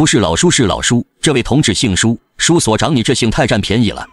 不是老叔是老叔，这位同志姓舒，舒所长，你这姓太占便宜了。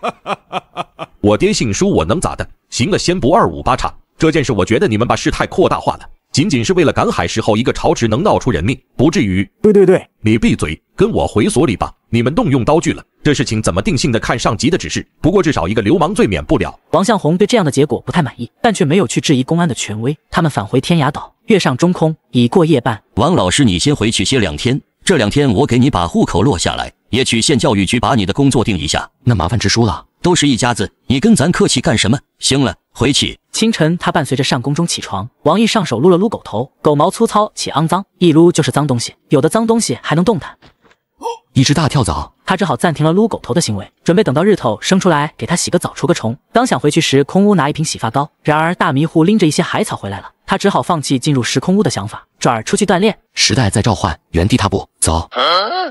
我爹姓舒，我能咋的？行了，先不二五八叉。这件事我觉得你们把事态扩大化了，仅仅是为了赶海时候一个潮池能闹出人命，不至于。对对对，你闭嘴，跟我回所里吧。你们动用刀具了，这事情怎么定性的？看上级的指示。不过至少一个流氓罪免不了。王向红对这样的结果不太满意，但却没有去质疑公安的权威。他们返回天涯岛，月上中空，已过夜半。王老师，你先回去歇两天。这两天我给你把户口落下来，也去县教育局把你的工作定一下。那麻烦支书了，都是一家子，你跟咱客气干什么？行了，回去。清晨，他伴随着上宫中起床，王毅上手撸了撸狗头，狗毛粗糙且肮脏，一撸就是脏东西，有的脏东西还能动弹。一只大跳蚤，他只好暂停了撸狗头的行为，准备等到日头升出来给他洗个澡除个虫。刚想回去时，空屋拿一瓶洗发膏，然而大迷糊拎着一些海草回来了，他只好放弃进入时空屋的想法，转而出去锻炼。时代在召唤，原地踏步走。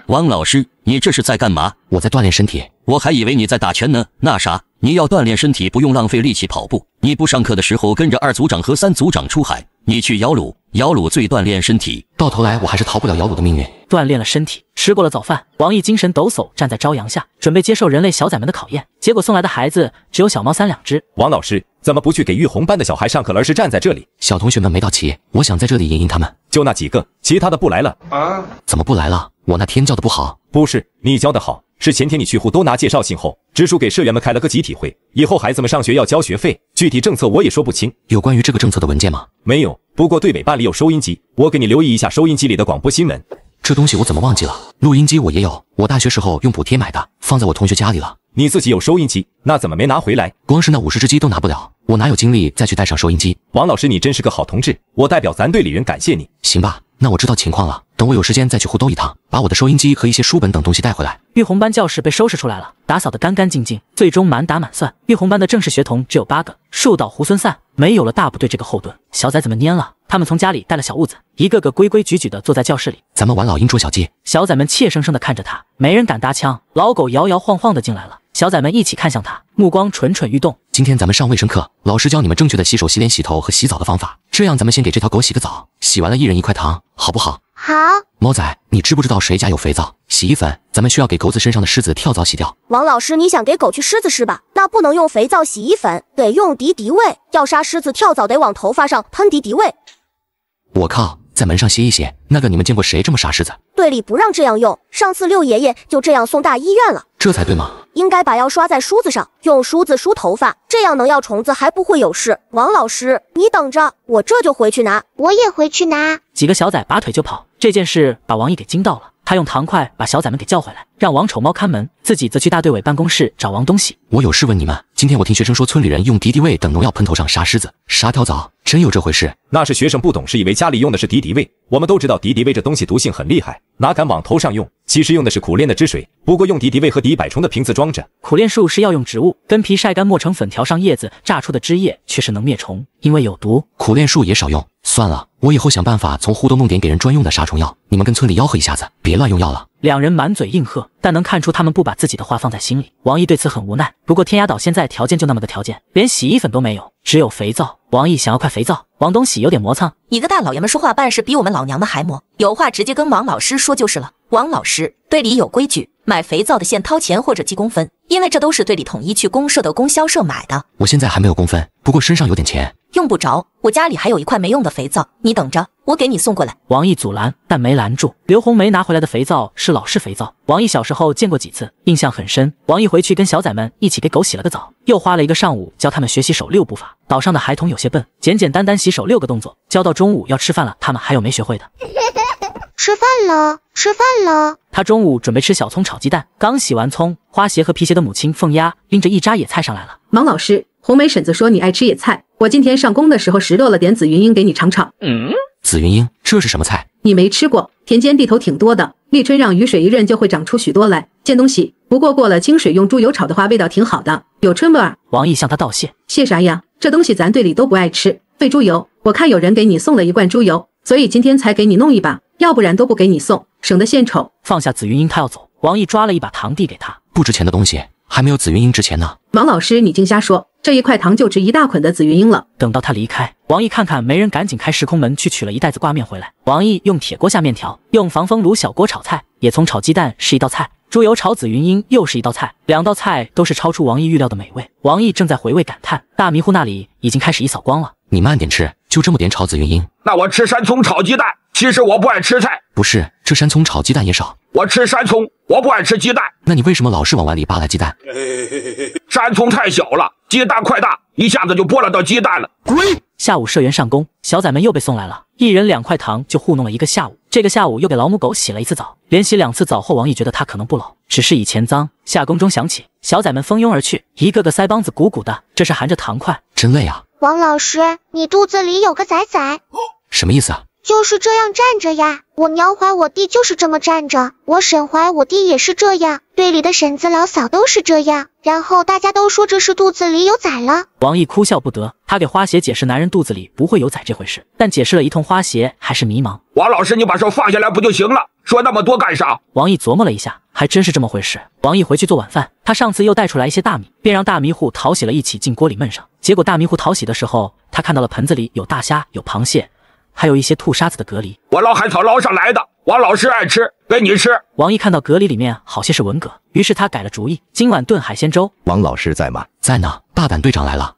汪老师，你这是在干嘛？我在锻炼身体。我还以为你在打拳呢。那啥，你要锻炼身体，不用浪费力气跑步。你不上课的时候，跟着二组长和三组长出海，你去摇橹，摇橹最锻炼身体。到头来，我还是逃不了摇橹的命运。锻炼了身体。吃过了早饭，王毅精神抖擞，站在朝阳下，准备接受人类小崽们的考验。结果送来的孩子只有小猫三两只。王老师怎么不去给玉红班的小孩上课而是站在这里，小同学们没到齐。我想在这里迎迎他们，就那几个，其他的不来了啊？怎么不来了？我那天教的不好。不是你教的好，是前天你去户都拿介绍信后，支书给社员们开了个集体会，以后孩子们上学要交学费，具体政策我也说不清。有关于这个政策的文件吗？没有，不过对尾办里有收音机，我给你留意一下收音机里的广播新闻。这东西我怎么忘记了？录音机我也有，我大学时候用补贴买的，放在我同学家里了。你自己有收音机，那怎么没拿回来？光是那五十只鸡都拿不了，我哪有精力再去带上收音机？王老师，你真是个好同志，我代表咱队里人感谢你。行吧，那我知道情况了。等我有时间再去户兜一趟，把我的收音机和一些书本等东西带回来。玉红班教室被收拾出来了，打扫得干干净净。最终满打满算，玉红班的正式学童只有八个。树倒猢狲散，没有了大部队这个后盾，小崽子们蔫了。他们从家里带了小褥子，一个个规规矩矩的坐在教室里。咱们玩老鹰捉小鸡，小崽们怯生生的看着他，没人敢搭腔。老狗摇摇晃晃的进来了，小崽们一起看向他，目光蠢蠢欲动。今天咱们上卫生课，老师教你们正确的洗手、洗脸、洗头和洗澡的方法。这样，咱们先给这条狗洗个澡，洗完了，一人一块糖，好不好？好，猫仔，你知不知道谁家有肥皂、洗衣粉？咱们需要给狗子身上的虱子、跳蚤洗掉。王老师，你想给狗去虱子是吧？那不能用肥皂、洗衣粉，得用敌敌畏。要杀虱子、跳蚤，得往头发上喷敌敌畏。我靠，在门上歇一歇。那个，你们见过谁这么杀虱子？队里不让这样用。上次六爷爷就这样送大医院了。这才对吗？应该把药刷在梳子上，用梳子梳头发，这样能药虫子，还不会有事。王老师，你等着，我这就回去拿。我也回去拿。几个小崽拔腿就跑，这件事把王毅给惊到了，他用糖块把小崽们给叫回来，让王丑猫看门。自己则去大队委办公室找王东西。我有事问你们。今天我听学生说，村里人用敌敌畏等农药喷头上杀虱子、杀跳蚤，真有这回事？那是学生不懂事，以为家里用的是敌敌畏。我们都知道敌敌畏这东西毒性很厉害，哪敢往头上用？其实用的是苦楝的汁水，不过用敌敌畏和敌百虫的瓶子装着。苦楝树是药用植物，根皮晒干磨成粉条，上叶子榨出的汁液却是能灭虫，因为有毒。苦楝树也少用。算了，我以后想办法从户都弄点给人专用的杀虫药。你们跟村里吆喝一下子，别乱用药了。两人满嘴应和，但能看出他们不把自己的话放在心里。王毅对此很无奈。不过天涯岛现在条件就那么个条件，连洗衣粉都没有，只有肥皂。王毅想要块肥皂。王东喜有点磨蹭：“你个大老爷们说话办事比我们老娘们还磨，有话直接跟王老师说就是了。”王老师队里有规矩，买肥皂的先掏钱或者记工分，因为这都是队里统一去公社的供销社买的。我现在还没有工分，不过身上有点钱，用不着。我家里还有一块没用的肥皂，你等着。我给你送过来。王毅阻拦，但没拦住。刘红梅拿回来的肥皂是老式肥皂，王毅小时候见过几次，印象很深。王毅回去跟小崽们一起给狗洗了个澡，又花了一个上午教他们学习手六步法。岛上的孩童有些笨，简简单单洗手六个动作，教到中午要吃饭了，他们还有没学会的。吃饭了，吃饭了。他中午准备吃小葱炒鸡蛋，刚洗完葱，花鞋和皮鞋的母亲凤丫拎着一扎野菜上来了。王老师，红梅婶子说你爱吃野菜，我今天上工的时候拾掇了点紫云英，给你尝尝。嗯。紫云英，这是什么菜？你没吃过，田间地头挺多的。立春让雨水一润，就会长出许多来。见东西，不过过了清水，用猪油炒的话，味道挺好的，有春味儿。王毅向他道谢，谢啥呀？这东西咱队里都不爱吃，废猪油。我看有人给你送了一罐猪油，所以今天才给你弄一把，要不然都不给你送，省得献丑。放下紫云英，他要走。王毅抓了一把糖递给他，不值钱的东西，还没有紫云英值钱呢。王老师，你净瞎说。这一块糖就值一大捆的紫云英了。等到他离开，王毅看看没人，赶紧开时空门去取了一袋子挂面回来。王毅用铁锅下面条，用防风炉小锅炒菜，野葱炒鸡蛋是一道菜，猪油炒紫云英又是一道菜，两道菜都是超出王毅预料的美味。王毅正在回味感叹，大迷糊那里已经开始一扫光了。你慢点吃，就这么点炒紫云英。那我吃山葱炒鸡蛋。其实我不爱吃菜，不是这山葱炒鸡蛋也少。我吃山葱，我不爱吃鸡蛋。那你为什么老是往碗里扒拉鸡蛋？山葱太小了。鸡大快大，一下子就拨了到鸡蛋了。滚！下午社员上工，小崽们又被送来了，一人两块糖，就糊弄了一个下午。这个下午又给老母狗洗了一次澡，连洗两次澡后，王毅觉得它可能不老，只是以前脏。下工中响起，小崽们蜂拥而去，一个个腮帮子鼓鼓的，这是含着糖块，真累啊！王老师，你肚子里有个崽崽，什么意思啊？就是这样站着呀，我娘怀我弟就是这么站着，我沈怀我弟也是这样，队里的婶子老嫂都是这样，然后大家都说这是肚子里有崽了。王毅哭笑不得，他给花鞋解释男人肚子里不会有崽这回事，但解释了一通，花鞋还是迷茫。王老师，你把手放下来不就行了？说那么多干啥？王毅琢磨了一下，还真是这么回事。王毅回去做晚饭，他上次又带出来一些大米，便让大迷糊淘洗了，一起进锅里焖上。结果大迷糊淘洗的时候，他看到了盆子里有大虾，有螃蟹。还有一些吐沙子的蛤蜊，我捞海草捞上来的。王老师爱吃，给你吃。王毅看到蛤蜊里面好些是文蛤，于是他改了主意，今晚炖海鲜粥。王老师在吗？在呢。大胆队长来了。